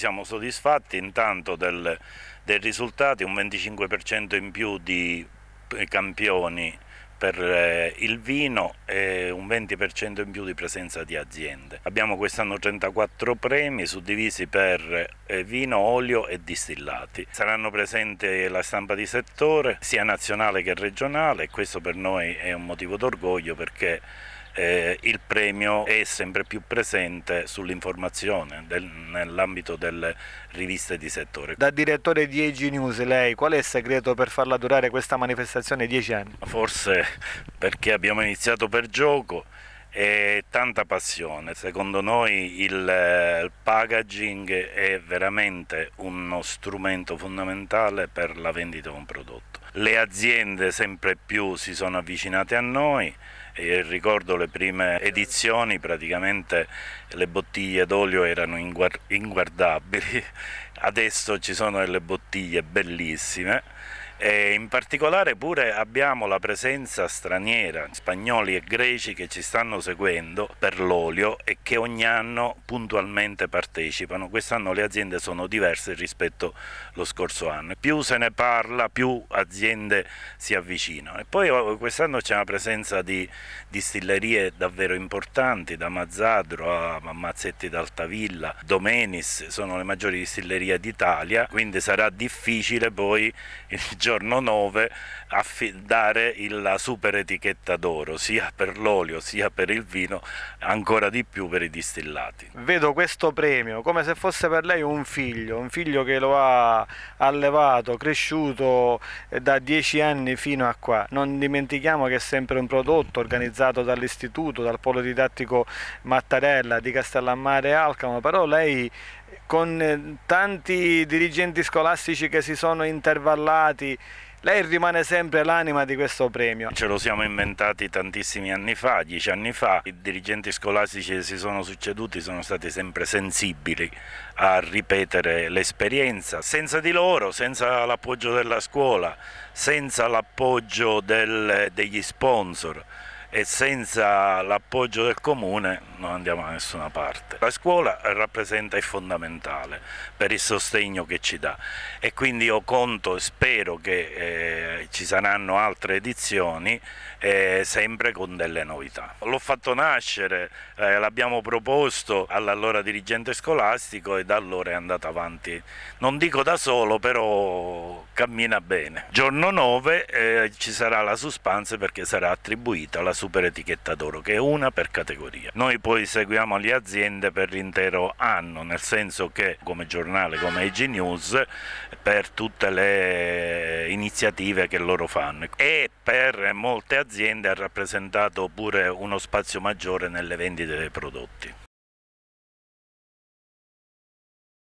Siamo soddisfatti intanto del, dei risultati, un 25% in più di eh, campioni per eh, il vino e un 20% in più di presenza di aziende. Abbiamo quest'anno 34 premi suddivisi per eh, vino, olio e distillati. Saranno presenti la stampa di settore, sia nazionale che regionale, e questo per noi è un motivo d'orgoglio perché eh, il premio è sempre più presente sull'informazione nell'ambito delle riviste di settore. Da direttore di AG News lei, qual è il segreto per farla durare questa manifestazione dieci anni? Forse perché abbiamo iniziato per gioco e tanta passione. Secondo noi eh, il packaging è veramente uno strumento fondamentale per la vendita di un prodotto. Le aziende sempre più si sono avvicinate a noi e ricordo le prime edizioni praticamente le bottiglie d'olio erano inguardabili, adesso ci sono delle bottiglie bellissime e in particolare pure abbiamo la presenza straniera, spagnoli e greci che ci stanno seguendo per l'olio e che ogni anno puntualmente partecipano. Quest'anno le aziende sono diverse rispetto allo scorso anno. Più se ne parla, più aziende si avvicinano. E poi oh, quest'anno c'è una presenza di distillerie davvero importanti, da Mazzadro a Mazzetti d'Altavilla, Domenis, sono le maggiori distillerie d'Italia, quindi sarà difficile poi il giorno giorno 9 dare la super etichetta d'oro sia per l'olio sia per il vino, ancora di più per i distillati. Vedo questo premio come se fosse per lei un figlio, un figlio che lo ha allevato, cresciuto eh, da dieci anni fino a qua. Non dimentichiamo che è sempre un prodotto organizzato dall'istituto, dal polo didattico Mattarella di Castellammare e Alcamo, però lei con eh, tanti dirigenti scolastici che si sono intervallati. Lei rimane sempre l'anima di questo premio. Ce lo siamo inventati tantissimi anni fa, dieci anni fa. I dirigenti scolastici che si sono succeduti sono stati sempre sensibili a ripetere l'esperienza. Senza di loro, senza l'appoggio della scuola, senza l'appoggio degli sponsor, e senza l'appoggio del comune non andiamo da nessuna parte. La scuola rappresenta il fondamentale per il sostegno che ci dà e quindi io conto e spero che eh, ci saranno altre edizioni eh, sempre con delle novità. L'ho fatto nascere, eh, l'abbiamo proposto all'allora dirigente scolastico e da allora è andato avanti, non dico da solo però cammina bene. Giorno 9 eh, ci sarà la suspense perché sarà attribuita la super etichetta d'oro, che è una per categoria. Noi poi seguiamo le aziende per l'intero anno, nel senso che come giornale, come IG News, per tutte le iniziative che loro fanno e per molte aziende ha rappresentato pure uno spazio maggiore nelle vendite dei prodotti.